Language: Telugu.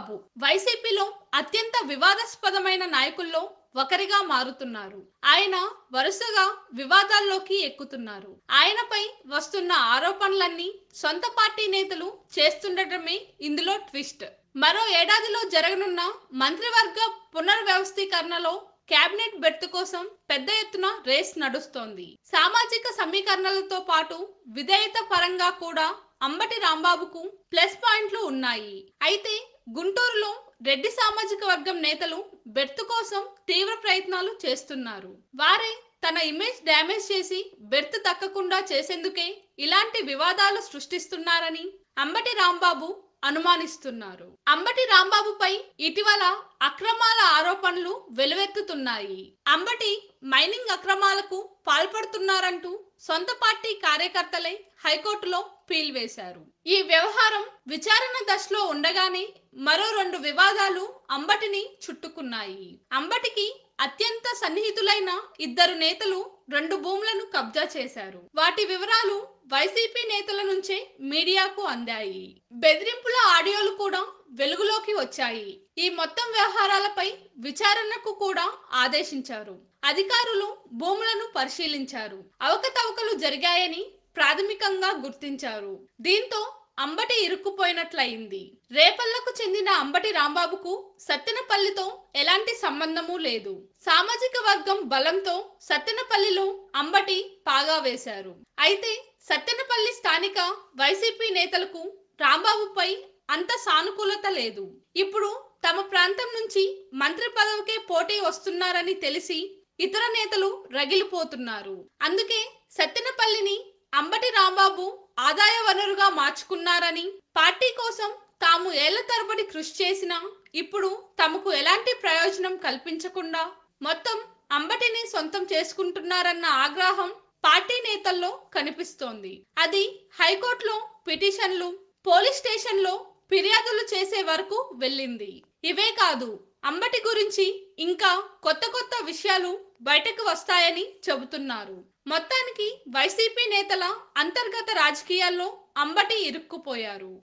చంద్రబాబు వైసీపీలో అత్యంత వివాదాస్పదమైన నాయకుల్లో ఒకరిగా మారుతున్నారు ఆయన వరుసగా వివాదాల్లోకి ఎక్కుతున్నారు ఆయనపై వస్తున్న ఆరోపణలన్నీ సొంత పార్టీ నేతలు చేస్తుండటమే ఇందులో ట్విస్ట్ మరో ఏడాదిలో జరగనున్న మంత్రివర్గ పునర్వ్యవస్థీకరణలో కేబినెట్ బెర్త్ కోసం పెద్ద ఎత్తున రేస్ నడుస్తోంది సామాజిక సమీకరణలతో పాటు విధేయత పరంగా కూడా అంబటి రాంబాబుకు ప్లస్ పాయింట్లు ఉన్నాయి అయితే గుంటూరులో రెడ్డి సామాజిక వర్గం నేతలు బెర్త్ కోసం తీవ్ర ప్రయత్నాలు చేస్తున్నారు వారే తన ఇమేజ్ డ్యామేజ్ చేసి బెర్త్ దక్కకుండా చేసేందుకే ఇలాంటి వివాదాలు సృష్టిస్తున్నారని అంబటి రాంబాబు అనుమానిస్తున్నారు అంబటి రాంబాబుపై ఇటీవల అక్రమాల ఆరోపణలు వెలువెత్తుతున్నాయి అంబటి మైనింగ్ అక్రమాలకు పాల్పడుతున్నారంటూ సొంత పార్టీ కార్యకర్తలే హైకోర్టులో పీల్ వేశారు ఈ వ్యవహారం విచారణ దశలో ఉండగానే మరో రెండు వివాదాలు అంబటిని చుట్టుకున్నాయి అంబటికి అత్యంత సన్నిహితులైన ఇద్దరు నేతలు రెండు భూములను కబ్జా చేశారు వాటి వివరాలు వైసీపీ నేతల నుంచే మీడియాకు అందాయి బెదిరింపుల ఆడియోలు కూడా వెలుగులోకి వచ్చాయి ఈ మొత్తం వ్యవహారాలపై విచారణకు కూడా ఆదేశించారు అధికారులు భూములను పరిశీలించారు అవకతవకలు జరిగాయని ప్రాథమికంగా గుర్తించారు దీంతో అంబటి ఇరుక్కుపోయినట్లయింది రేపల్లకు చెందిన అంబటి రాంబాబుకు సత్తెనపల్లితో ఎలాంటి సంబంధమూ లేదు సామాజిక వర్గం బలంతో సత్తెనపల్లిలో అంబటి పాగా వేశారు అయితే సత్తెనపల్లి స్థానిక వైసీపీ నేతలకు రాంబాబుపై అంత సానుకూలత లేదు ఇప్పుడు తమ ప్రాంతం నుంచి మంత్రి పదవికే పోటీ వస్తున్నారని తెలిసి ఇతర నేతలు రగిలిపోతున్నారు అందుకే సత్తెనపల్లిని అంబటి రాంబాబు ఆదాయ వనరుగా మార్చుకున్నారని పార్టీ కోసం తాము ఏళ్ల తరబడి కృషి చేసినా ఇప్పుడు తమకు ఎలాంటి ప్రయోజనం కల్పించకుండా మొత్తం అంబటిని సొంతం చేసుకుంటున్నారన్న ఆగ్రహం పార్టీ నేతల్లో కనిపిస్తోంది అది హైకోర్టులో పిటిషన్లు పోలీస్ స్టేషన్లో ఫిర్యాదులు చేసే వరకు వెళ్ళింది ఇవే కాదు అంబటి గురించి ఇంకా కొత్త కొత్త విషయాలు బయటకు వస్తాయని చెబుతున్నారు మొత్తానికి వైసీపీ నేతల అంతర్గత రాజకీయాల్లో అంబటి ఇరుక్కుపోయారు